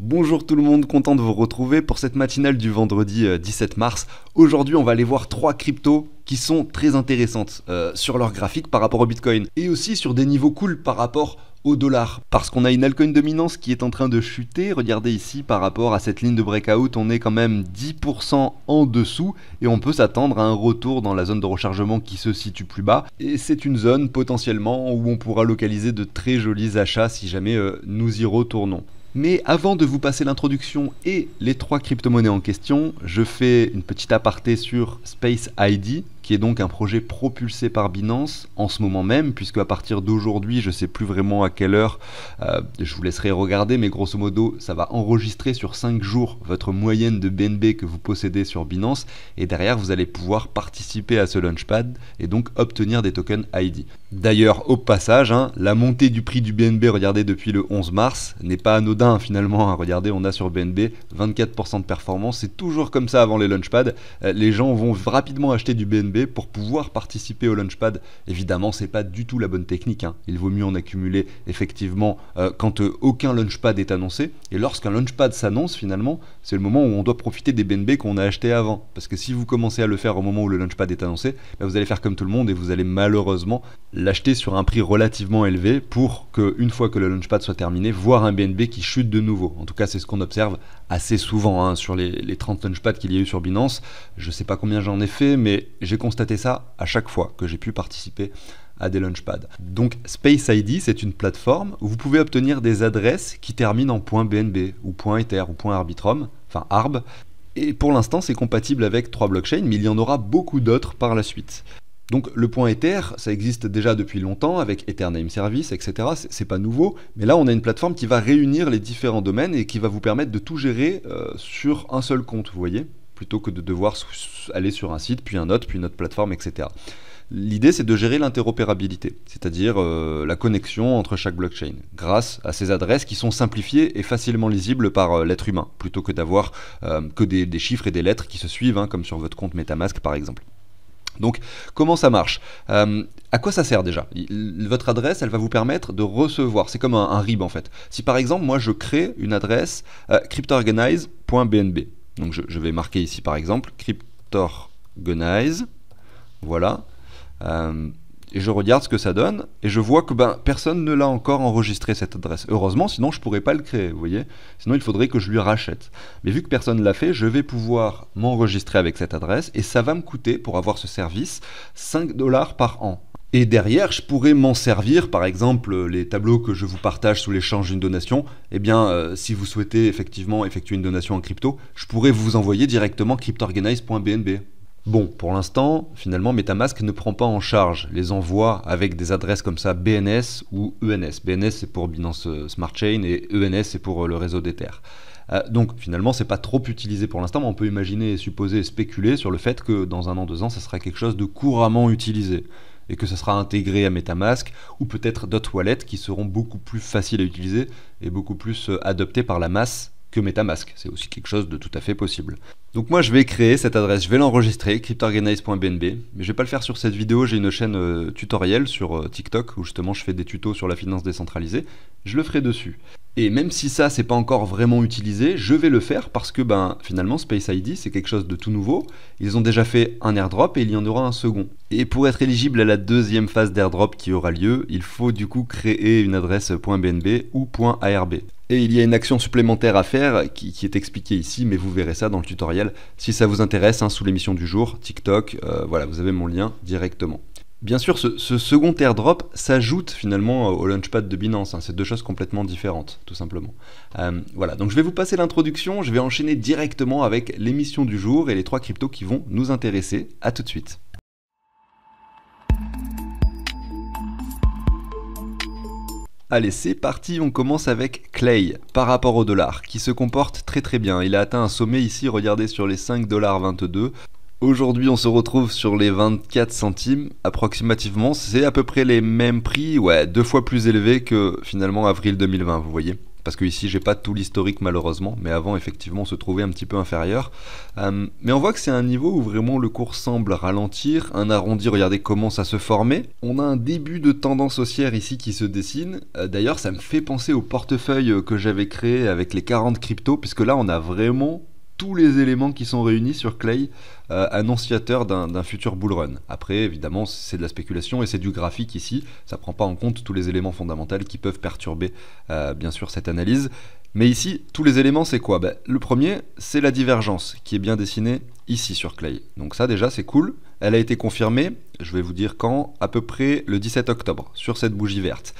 Bonjour tout le monde, content de vous retrouver pour cette matinale du vendredi 17 euh, mars. Aujourd'hui, on va aller voir trois cryptos qui sont très intéressantes euh, sur leur graphique par rapport au Bitcoin et aussi sur des niveaux cool par rapport au dollar parce qu'on a une altcoin dominance qui est en train de chuter. Regardez ici par rapport à cette ligne de breakout, on est quand même 10% en dessous et on peut s'attendre à un retour dans la zone de rechargement qui se situe plus bas. Et c'est une zone potentiellement où on pourra localiser de très jolis achats si jamais euh, nous y retournons. Mais avant de vous passer l'introduction et les trois crypto-monnaies en question, je fais une petite aparté sur Space ID, qui est donc un projet propulsé par Binance en ce moment même, puisque à partir d'aujourd'hui, je ne sais plus vraiment à quelle heure, euh, je vous laisserai regarder, mais grosso modo, ça va enregistrer sur 5 jours votre moyenne de BNB que vous possédez sur Binance, et derrière, vous allez pouvoir participer à ce launchpad et donc obtenir des tokens ID. D'ailleurs, au passage, hein, la montée du prix du BNB, regardez, depuis le 11 mars, n'est pas anodin finalement. Hein, regardez, on a sur BNB 24% de performance, c'est toujours comme ça avant les launchpads. Euh, les gens vont rapidement acheter du BNB pour pouvoir participer au launchpad. Évidemment, c'est pas du tout la bonne technique. Hein. Il vaut mieux en accumuler effectivement euh, quand euh, aucun launchpad est annoncé. Et lorsqu'un launchpad s'annonce, finalement, c'est le moment où on doit profiter des BNB qu'on a acheté avant. Parce que si vous commencez à le faire au moment où le launchpad est annoncé, bah, vous allez faire comme tout le monde et vous allez malheureusement l'acheter sur un prix relativement élevé pour que une fois que le launchpad soit terminé, voir un BNB qui chute de nouveau. En tout cas, c'est ce qu'on observe assez souvent hein, sur les, les 30 launchpads qu'il y a eu sur Binance. Je sais pas combien j'en ai fait, mais j'ai constater ça à chaque fois que j'ai pu participer à des launchpads. Donc Space ID, c'est une plateforme où vous pouvez obtenir des adresses qui terminent en .bnb ou .ether ou .arbitrum, enfin arb. Et pour l'instant, c'est compatible avec trois blockchains, mais il y en aura beaucoup d'autres par la suite. Donc le point Ether, ça existe déjà depuis longtemps avec Ethername Service, etc. C'est pas nouveau, mais là on a une plateforme qui va réunir les différents domaines et qui va vous permettre de tout gérer euh, sur un seul compte, vous voyez plutôt que de devoir aller sur un site, puis un autre, puis une autre plateforme, etc. L'idée, c'est de gérer l'interopérabilité, c'est-à-dire euh, la connexion entre chaque blockchain, grâce à ces adresses qui sont simplifiées et facilement lisibles par euh, l'être humain, plutôt que d'avoir euh, que des, chiffres et des lettres qui se suivent, hein, comme sur votre compte Metamask par exemple. Donc, comment ça marche À quoi ça sert déjà Votre adresse, elle va vous permettre de recevoir. C'est comme un, RIB en fait. Si par exemple, moi je crée une adresse cryptorganize.bnb, donc je, vais marquer ici par exemple cryptorganize. Voilà. Euh, et je regarde ce que ça donne et je vois que ben, personne ne l'a encore enregistré cette adresse. Heureusement, sinon je ne pourrais pas le créer, vous voyez. Sinon il faudrait que je lui rachète. Mais vu que personne ne l'a fait, je vais pouvoir m'enregistrer avec cette adresse et ça va me coûter, pour avoir ce service, 5 dollars par an. Et derrière, je pourrais m'en servir, par exemple, les tableaux que je vous partage sous l'échange d'une donation. Eh bien, euh, si vous souhaitez effectivement effectuer une donation en crypto, je pourrais vous envoyer directement cryptorganize.bnb. Bon, pour l'instant, finalement, MetaMask ne prend pas en charge les envois avec des adresses comme ça BNS ou ENS. BNS, c'est pour Binance euh, Smart Chain et ENS, c'est pour euh, le réseau d'Ether. donc finalement, c'est pas trop utilisé pour l'instant, mais on peut imaginer, supposer, spéculer sur le fait que dans un an, deux ans, ça sera quelque chose de couramment utilisé et que ce sera intégré à MetaMask ou peut-être d'autres wallets qui seront beaucoup plus faciles à utiliser et beaucoup plus euh, adoptés par la masse que MetaMask. C'est aussi quelque chose de tout à fait possible. Donc moi je vais créer cette adresse, je vais l'enregistrer, cryptorganize.bnb, mais je vais pas le faire sur cette vidéo, j'ai une chaîne euh, tutoriel sur euh, TikTok où justement je fais des tutos sur la finance décentralisée, je le ferai dessus. Et même si ça c'est pas encore vraiment utilisé, je vais le faire parce que ben finalement Space ID c'est quelque chose de tout nouveau. Ils ont déjà fait un airdrop et il y en aura un second. Et pour être éligible à la deuxième phase d'airdrop qui aura lieu, il faut du coup créer une adresse .bnb ou .arb il y a une action supplémentaire à faire qui, est expliquée ici, mais vous verrez ça dans le tutoriel. Si ça vous intéresse, hein, sous l'émission du jour, TikTok, euh, voilà, vous avez mon lien directement. Bien sûr, ce, second airdrop s'ajoute finalement euh, au launchpad de Binance. Hein. c'est deux choses complètement différentes, tout simplement. Euh, voilà, donc je vais vous passer l'introduction, je vais enchaîner directement avec l'émission du jour et les trois cryptos qui vont nous intéresser. À tout de suite. Allez, c'est parti, on commence avec Clay par rapport au dollar qui se comporte très très bien. Il a atteint un sommet ici, regardez sur les 5,22$. Aujourd'hui, on se retrouve sur les 24 centimes approximativement. C'est à peu près les mêmes prix, ouais, deux fois plus élevé que finalement avril 2020, vous voyez parce que ici j'ai pas tout l'historique malheureusement, mais avant effectivement on se trouvait un petit peu inférieur. Euh, mais on voit que c'est un niveau où vraiment le cours semble ralentir, un arrondi, regardez comment ça se former. On a un début de tendance haussière ici qui se dessine. Euh, d'ailleurs ça me fait penser au portefeuille que j'avais créé avec les 40 cryptos, puisque là on a vraiment les éléments qui sont réunis sur Clay, euh, annonciateur d'un futur bull run. Après, évidemment, c'est de la spéculation et c'est du graphique ici. Ça prend pas en compte tous les éléments fondamentaux qui peuvent perturber, euh, bien sûr, cette analyse. Mais ici, tous les éléments, c'est quoi ben, Le premier, c'est la divergence qui est bien dessinée ici sur Clay. Donc ça, déjà, c'est cool. Elle a été confirmée, je vais vous dire quand, à peu près le 17 octobre, sur cette bougie verte.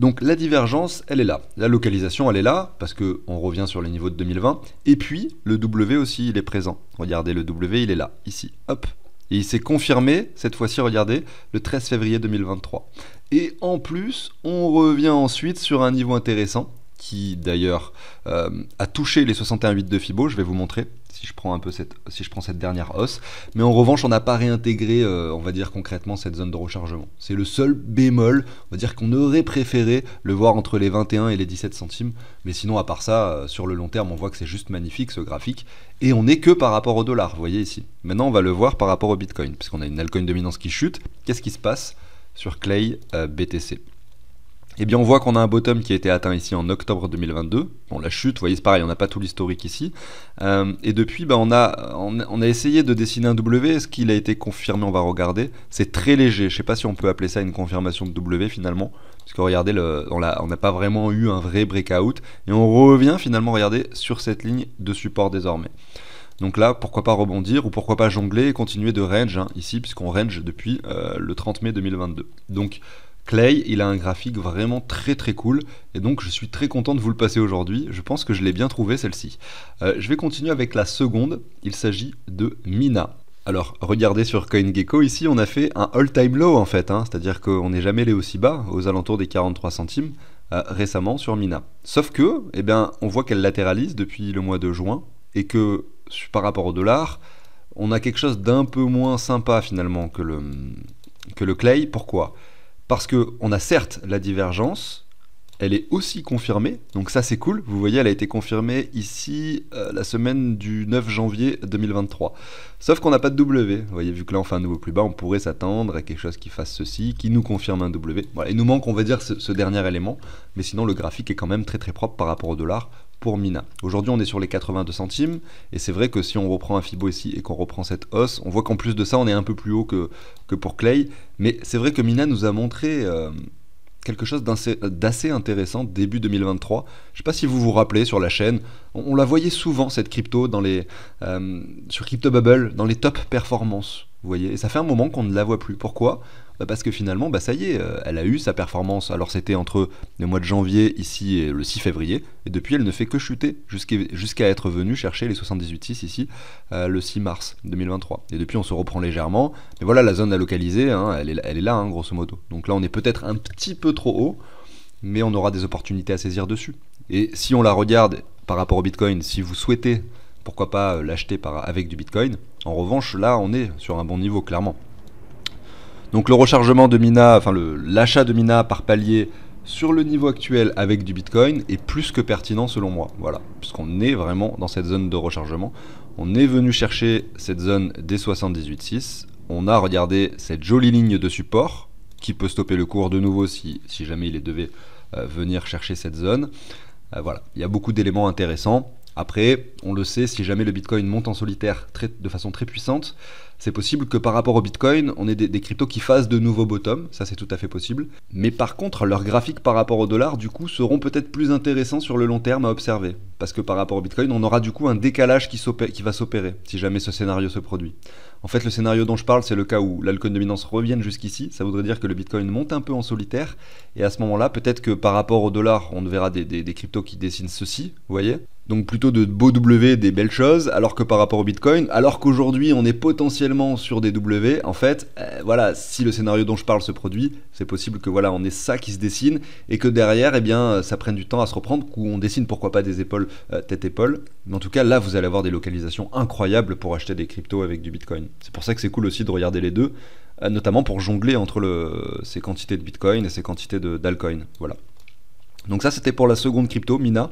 Donc la divergence, elle est là. La localisation, elle est là, parce qu'on revient sur les niveaux de 2020. Et puis, le W aussi, il est présent. Regardez, le W, il est là, ici. Hop, et il s'est confirmé, cette fois-ci, regardez, le 13 février 2023. Et en plus, on revient ensuite sur un niveau intéressant, qui d'ailleurs euh, a touché les 61,8 de Fibo. Je vais vous montrer si je prends un peu cette, si je prends cette dernière hausse. Mais en revanche, on n'a pas réintégré, euh, on va dire concrètement, cette zone de rechargement. C'est le seul bémol. On va dire qu'on aurait préféré le voir entre les 21 et les 17 centimes. Mais sinon, à part ça, euh, sur le long terme, on voit que c'est juste magnifique ce graphique. Et on n'est que par rapport au dollar, vous voyez ici. Maintenant, on va le voir par rapport au Bitcoin, puisqu'on a une altcoin dominance qui chute. Qu'est-ce qui se passe sur Clay BTC eh bien on voit qu'on a un bottom qui a été atteint ici en octobre 2022. Bon, la chute, vous voyez, c'est pareil, on n'a pas tout l'historique ici. Euh, et depuis, ben, on, a, on, a essayé de dessiner un W. Est-ce qu'il a été confirmé On va regarder. C'est très léger. Je ne sais pas si on peut appeler ça une confirmation de W finalement. Parce que regardez, on n'a pas vraiment eu un vrai breakout. Et on revient finalement, regardez, sur cette ligne de support désormais. Donc là, pourquoi pas rebondir ou pourquoi pas jongler et continuer de range hein, ici, puisqu'on range depuis euh, le 30 mai 2022. Donc Clay, il a un graphique vraiment très très cool et donc je suis très content de vous le passer aujourd'hui. Je pense que je l'ai bien trouvé celle-ci. Euh, je vais continuer avec la seconde. Il s'agit de Mina. Alors, regardez sur CoinGecko, ici on a fait un all-time low en fait, hein. c'est-à-dire qu'on n'est jamais allé aussi bas, aux alentours des 43 centimes, euh, récemment sur Mina. Sauf que, eh bien, on voit qu'elle latéralise depuis le mois de juin, et que par rapport au dollar, on a quelque chose d'un peu moins sympa finalement que le, que le Clay. Pourquoi parce qu'on a certes la divergence, elle est aussi confirmée, donc ça c'est cool, vous voyez elle a été confirmée ici euh, la semaine du 9 janvier 2023. Sauf qu'on n'a pas de W, vous voyez vu que là on fait un nouveau plus bas, on pourrait s'attendre à quelque chose qui fasse ceci, qui nous confirme un W. il nous manque on va dire ce dernier élément, mais sinon le graphique est quand même très très propre par rapport au dollar, pour Mina. Aujourd'hui, on est sur les 82 centimes, et c'est vrai que si on reprend un Fibo ici et qu'on reprend cette hausse, on voit qu'en plus de ça, on est un peu plus haut que, que pour Clay, mais c'est vrai que Mina nous a montré euh, quelque chose d'assez intéressant début 2023. Je ne sais pas si vous vous rappelez sur la chaîne, on, la voyait souvent cette crypto dans les, euh, sur sur CryptoBubble, dans les top performances. Vous voyez, et ça fait un moment qu'on ne la voit plus. Pourquoi bah, parce que finalement, bah, ça y est, euh, elle a eu sa performance. Alors c'était entre le mois de janvier ici et le 6 février, et depuis elle ne fait que chuter jusqu'à être venue chercher les 78,6 ici euh, le 6 mars 2023. Et depuis on se reprend légèrement, mais voilà la zone à localiser, hein, elle, est, là hein, grosso modo. Donc là on est peut-être un petit peu trop haut, mais on aura des opportunités à saisir dessus. Et si on la regarde par rapport au Bitcoin, si vous souhaitez pourquoi pas euh, l'acheter avec du Bitcoin, en revanche là on est sur un bon niveau clairement. Donc le rechargement de Mina, enfin l'achat de Mina par palier sur le niveau actuel avec du Bitcoin est plus que pertinent selon moi. Voilà, puisqu'on est vraiment dans cette zone de rechargement. On est venu chercher cette zone des 78,6. On a regardé cette jolie ligne de support qui peut stopper le cours de nouveau si, jamais il devait euh, venir chercher cette zone. Euh, voilà, il y a beaucoup d'éléments intéressants. Après, on le sait, si jamais le Bitcoin monte en solitaire de façon très puissante, c'est possible que par rapport au Bitcoin, on ait des, cryptos qui fassent de nouveaux bottoms, ça c'est tout à fait possible. Mais par contre, leurs graphiques par rapport au dollar, du coup, seront peut-être plus intéressants sur le long terme à observer. Parce que par rapport au Bitcoin, on aura du coup un décalage qui, va s'opérer, si jamais ce scénario se produit. En fait, le scénario dont je parle, c'est le cas où l'alcool dominance revienne jusqu'ici, ça voudrait dire que le Bitcoin monte un peu en solitaire, et à ce moment-là, peut-être que par rapport au dollar, on verra des cryptos qui dessinent ceci, vous voyez donc plutôt de beaux W, des belles choses, alors que par rapport au Bitcoin, alors qu'aujourd'hui on est potentiellement sur des W, en fait, euh, voilà, si le scénario dont je parle se produit, c'est possible que voilà, on ait ça qui se dessine et que derrière, eh bien, euh, ça prenne du temps à se reprendre, où on dessine pourquoi pas des épaules euh, tête-épaule. Mais en tout cas, là, vous allez avoir des localisations incroyables pour acheter des cryptos avec du Bitcoin. C'est pour ça que c'est cool aussi de regarder les deux, notamment pour jongler entre ces quantités de Bitcoin et ces quantités d'alcoin. Voilà. Donc ça, c'était pour la seconde crypto, Mina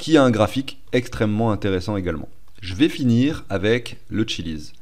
qui a un graphique extrêmement intéressant également. Je vais finir avec le Chili's.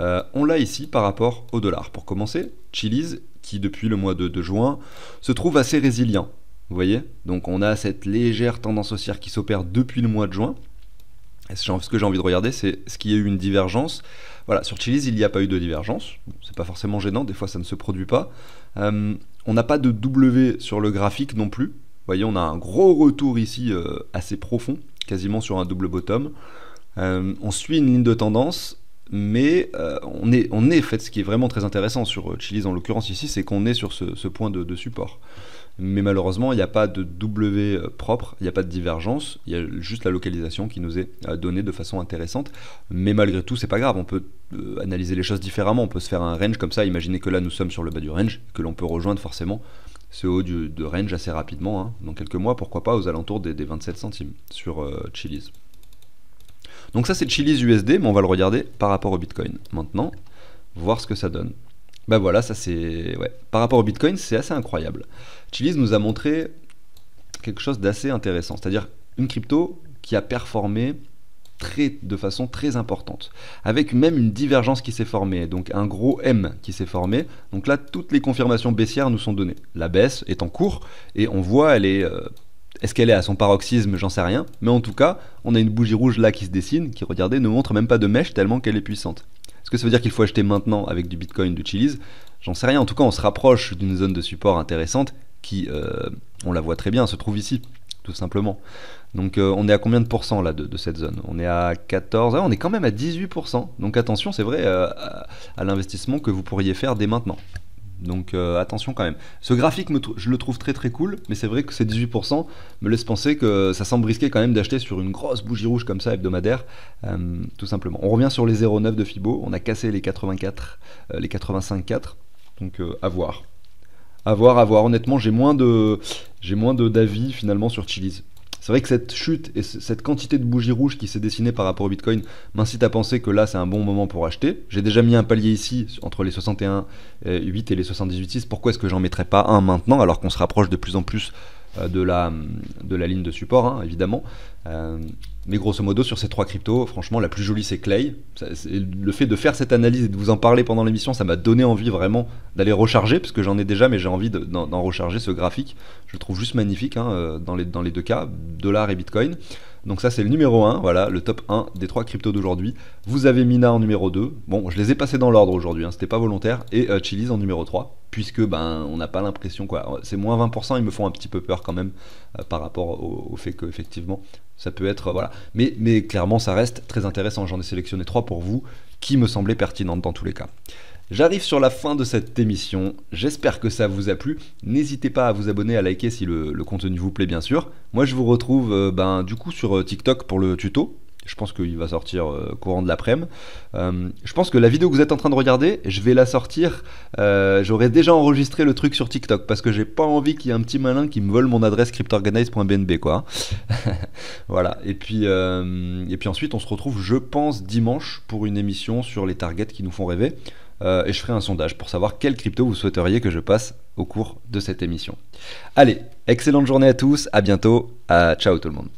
Euh, on l'a ici par rapport au dollar. Pour commencer, Chili's, qui depuis le mois de, juin se trouve assez résilient. Vous voyez Donc on a cette légère tendance haussière qui s'opère depuis le mois de juin. ce que j'ai envie de regarder, c'est ce qui y a eu une divergence. Voilà, sur Chili's, il n'y a pas eu de divergence. Ce c'est pas forcément gênant, des fois ça ne se produit pas. Euh, on n'a pas de W sur le graphique non plus voyez, on a un gros retour ici euh, assez profond, quasiment sur un double bottom. Euh, on suit une ligne de tendance, mais euh, on, est, on fait, ce qui est vraiment très intéressant sur Chili's en l'occurrence ici, c'est qu'on est sur ce, point de, support. Mais malheureusement, il n'y a pas de W propre, il n'y a pas de divergence, il y a juste la localisation qui nous est donnée de façon intéressante. Mais malgré tout, c'est pas grave, on peut analyser les choses différemment, on peut se faire un range comme ça, Imaginez que là nous sommes sur le bas du range, que l'on peut rejoindre forcément ce haut de range assez rapidement, hein. dans quelques mois, pourquoi pas aux alentours des, 27 centimes sur euh, Chili's. Donc ça c'est Chili's USD, mais on va le regarder par rapport au Bitcoin. Maintenant, voir ce que ça donne. Bah voilà, ça c'est... Ouais. Par rapport au Bitcoin, c'est assez incroyable. Chili's nous a montré quelque chose d'assez intéressant, c'est-à-dire une crypto qui a performé de façon très importante, avec même une divergence qui s'est formée, donc un gros M qui s'est formé. Donc là, toutes les confirmations baissières nous sont données. La baisse est en cours et on voit, elle est... Euh, est-ce qu'elle est à son paroxysme J'en sais rien. Mais en tout cas, on a une bougie rouge là qui se dessine, qui, regardez, ne montre même pas de mèche tellement qu'elle est puissante. Est-ce que ça veut dire qu'il faut acheter maintenant avec du Bitcoin, du J'en sais rien. En tout cas, on se rapproche d'une zone de support intéressante qui, euh, on la voit très bien, se trouve ici tout simplement. Donc euh, on est à combien de pourcents là de, cette zone On est à 14, ah, on est quand même à 18%. Donc attention, c'est vrai, euh, à, l'investissement que vous pourriez faire dès maintenant. Donc euh, attention quand même. Ce graphique, me je le trouve très très cool, mais c'est vrai que ces 18% me laisse penser que ça semble risqué quand même d'acheter sur une grosse bougie rouge comme ça hebdomadaire, tout simplement. On revient sur les 0,9 de Fibo, on a cassé les 84, les 85,4, donc à voir. Avoir, voir, à voir. Honnêtement, j'ai moins de, j'ai moins de d'avis finalement sur Chili's. C'est vrai que cette chute et cette quantité de bougies rouges qui s'est dessinée par rapport au Bitcoin m'incite à penser que là, c'est un bon moment pour acheter. J'ai déjà mis un palier ici entre les 61,8 euh, et les 78,6. Pourquoi est-ce que j'en mettrais pas un maintenant alors qu'on se rapproche de plus en plus euh, de la, ligne de support, hein, évidemment. Euh, mais grosso modo, sur ces trois cryptos, franchement, la plus jolie, c'est Clay. le fait de faire cette analyse et de vous en parler pendant l'émission, ça m'a donné envie vraiment d'aller recharger, parce que j'en ai déjà, mais j'ai envie d'en recharger ce graphique. Je le trouve juste magnifique hein, euh, dans, les, dans les deux cas, dollar et bitcoin. Donc ça c'est le numéro 1, voilà, le top 1 des trois cryptos d'aujourd'hui. Vous avez Mina en numéro 2. Bon, je les ai passés dans l'ordre aujourd'hui, hein, c'était pas volontaire. Et euh, Chili's en numéro 3, puisque ben on n'a pas l'impression quoi. C'est moins 20%, ils me font un petit peu peur quand même euh, par rapport au, fait fait effectivement ça peut être euh, voilà. Mais, mais clairement ça reste très intéressant. J'en ai sélectionné trois pour vous qui me semblaient pertinentes dans tous les cas. J'arrive sur la fin de cette émission, j'espère que ça vous a plu. N'hésitez pas à vous abonner, à liker si le, contenu vous plaît bien sûr. Moi je vous retrouve euh, ben, du coup sur euh, TikTok pour le tuto. Je pense qu'il va sortir euh, courant de l'après-midi. je pense que la vidéo que vous êtes en train de regarder, je vais la sortir. J'aurais déjà enregistré le truc sur TikTok parce que j'ai pas envie qu'il y ait un petit malin qui me vole mon adresse cryptorganize.bnb quoi. voilà. Et puis et puis ensuite, on se retrouve, je pense, dimanche pour une émission sur les targets qui nous font rêver. Euh, et je ferai un sondage pour savoir quelle crypto vous souhaiteriez que je passe au cours de cette émission. Allez, excellente journée à tous, à bientôt, à ciao tout le monde.